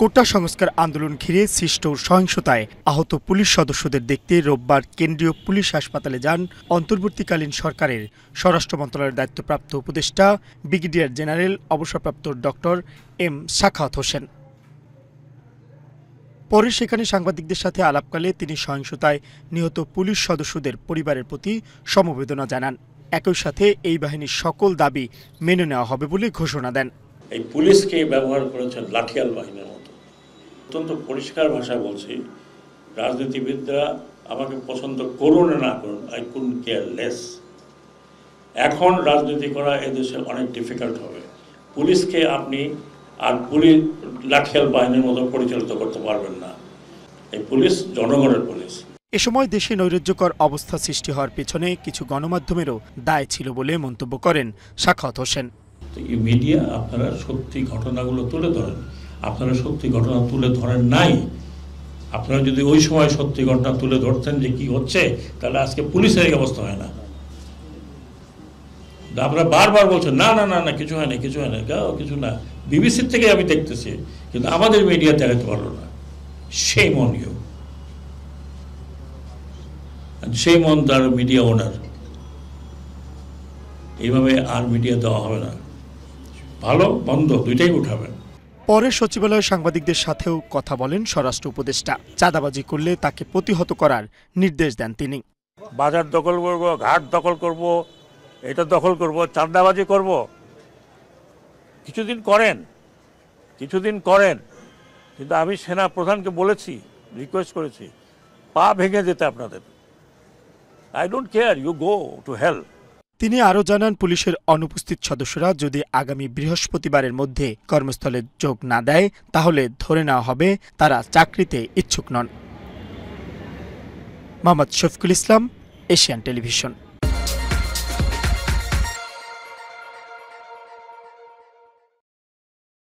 কোটা সংস্কার আন্দোলন ঘিরে সৃষ্ট সহিংসতায় আহত পুলিশ সদস্যদের দেখতে রোববার কেন্দ্রীয় পুলিশ হাসপাতালে যান অন্তর্বর্তীকালীন সরকারের স্বরাষ্ট্র মন্ত্রণালয়ের দায়িত্বপ্রাপ্ত উপদেষ্টা ব্রিগেডিয়ার জেনারেল অবসরপ্রাপ্ত ডক্টর এম সাখাত হোসেন পরে সেখানে সাংবাদিকদের সাথে আলাপকালে তিনি সহিংসতায় নিহত পুলিশ সদস্যদের পরিবারের প্রতি সমবেদনা জানান একই সাথে এই বাহিনীর সকল দাবি মেনে নেওয়া হবে বলে ঘোষণা দেন এই পুলিশকে ব্যবহার করেছেন লাঠিয়াল বাহিনীর মতো অত্যন্ত পরিষ্কার ভাষা বলছি রাজনীতিবিদরা আমাকে পছন্দ করুন না করুন আই কুন কেয়ারলেস এখন রাজনীতি করা এদেশে অনেক ডিফিকাল্ট হবে পুলিশকে আপনি আর পুলিশ লাঠিয়াল বাহিনীর মতো পরিচালিত করতে পারবেন না এই পুলিশ জনগণের পুলিশ এ সময় দেশে নৈরাজ্যকর অবস্থা সৃষ্টি হওয়ার পেছনে কিছু গণমাধ্যমেরও দায় ছিল বলে মন্তব্য করেন সাখাত হোসেন তো এই মিডিয়া আপনারা সত্যি ঘটনাগুলো তুলে ধরেন আপনারা সত্যি ঘটনা তুলে ধরেন নাই আপনারা যদি ওই সময় সত্যি ঘটনা তুলে ধরতেন যে কি হচ্ছে তাহলে আজকে পুলিশের এই অবস্থা হয় না আপনারা বারবার বলছেন না না না না কিছু হয় না কিছু হয় না কেউ কিছু না বিবিসির থেকে আমি দেখতেছি কিন্তু আমাদের মিডিয়া দেখাতে পারলো না সেই মন কেউ সেই মন তার মিডিয়া ওনার এইভাবে আর মিডিয়া দেওয়া হবে না ভালো মন্দ দুইটাই উঠাবেন পরে সচিবালয়ে সাংবাদিকদের সাথেও কথা বলেন স্বরাষ্ট্র উপদেষ্টা চাঁদাবাজি করলে তাকে প্রতিহত করার নির্দেশ দেন তিনি বাজার দখল করব ঘাট দখল করব এটা দখল করব চাঁদাবাজি করব কিছুদিন করেন কিছুদিন করেন কিন্তু আমি সেনা প্রধানকে বলেছি রিকোয়েস্ট করেছি পা ভেঙে যেতে আপনাদের I don't care you go to help তিনি আরও জানান পুলিশের অনুপস্থিত সদস্যরা যদি আগামী বৃহস্পতিবারের মধ্যে কর্মস্থলে যোগ না দেয় তাহলে ধরে নেওয়া হবে তারা চাকরিতে ইচ্ছুক নন মোহাম্মদ শফিকুল ইসলাম এশিয়ান টেলিভিশন